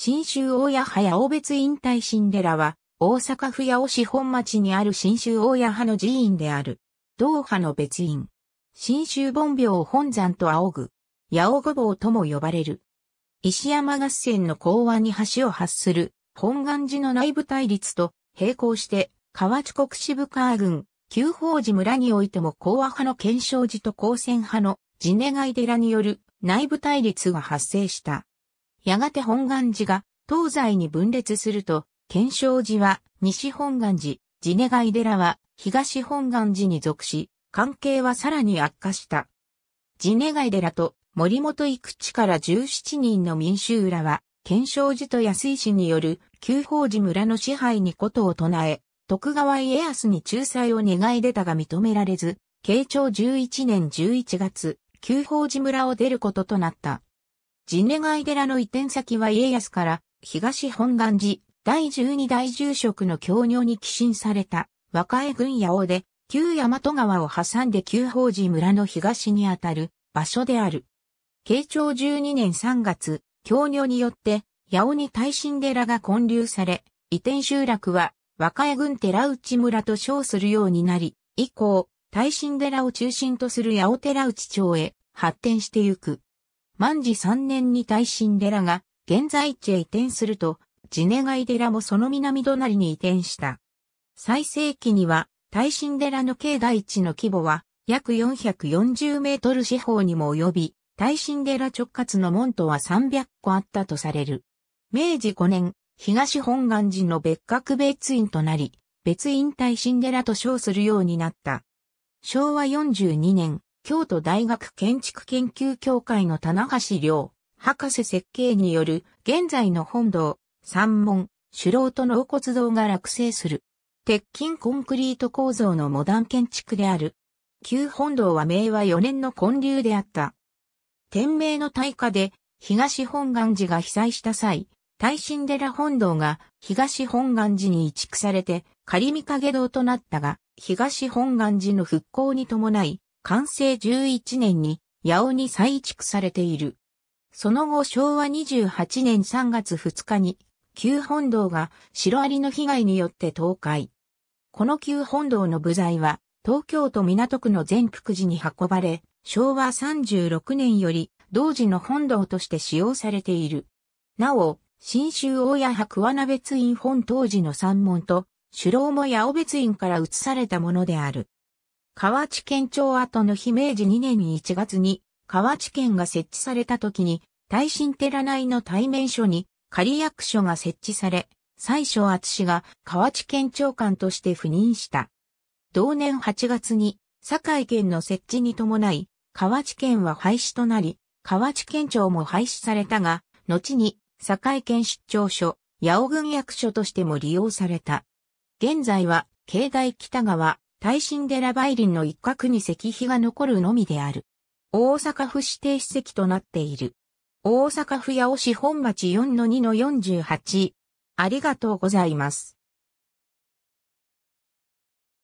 新州大谷派や大別院大神寺は、大阪府八尾市本町にある新州大谷派の寺院である。同派の別院。新州本廟本山と仰ぐ。八尾御坊とも呼ばれる。石山合戦の港湾に橋を発する本願寺の内部対立と並行して、河内国渋川郡、旧宝寺村においても講和派の検証寺と高専派の地願い寺による内部対立が発生した。やがて本願寺が東西に分裂すると、検証寺は西本願寺、地願い寺は東本願寺に属し、関係はさらに悪化した。地願い寺と森本幾地から17人の民衆らは、検証寺と安井氏による旧法寺村の支配にことを唱え、徳川家康に仲裁を願い出たが認められず、慶長11年11月、旧法寺村を出ることとなった。ジネガイ寺の移転先は家康から東本願寺第十二代住職の教女に寄進された若江郡八尾で旧大和川を挟んで旧宝寺村の東にあたる場所である。慶長12年3月、教女によって八尾に大神寺が建立され、移転集落は若江郡寺内村と称するようになり、以降、大神寺を中心とする八尾寺内町へ発展してゆく。万治三年に大神寺が現在地へ移転すると、地願い寺もその南隣に移転した。最盛期には、大神寺の境内地の規模は約440メートル四方にも及び、大神寺直轄の門徒は300個あったとされる。明治5年、東本願寺の別格別院となり、別院大神寺と称するようになった。昭和42年、京都大学建築研究協会の棚橋良博士設計による現在の本堂、山門、主郎と納骨堂が落成する。鉄筋コンクリート構造のモダン建築である。旧本堂は明和4年の建立であった。天明の大火で東本願寺が被災した際、大神寺本堂が東本願寺に移築されて仮見影堂となったが、東本願寺の復興に伴い、完成11年に八尾に再築されている。その後昭和28年3月2日に旧本堂がシロアリの被害によって倒壊。この旧本堂の部材は東京都港区の全福寺に運ばれ、昭和36年より同時の本堂として使用されている。なお、新州大谷和名別院本当時の山門と、首楼も八尾別院から移されたものである。河内県庁跡の姫明治2年1月に、河内県が設置された時に、大神寺内の対面所に仮役所が設置され、最初厚が河内県長官として赴任した。同年8月に、堺県の設置に伴い、河内県は廃止となり、河内県庁も廃止されたが、後に堺県出張所、八尾郡役所としても利用された。現在は、境内北川、大神寺梅林の一角に石碑が残るのみである。大阪府指定史跡となっている。大阪府八尾市本町4-2-48。ありがとうございます。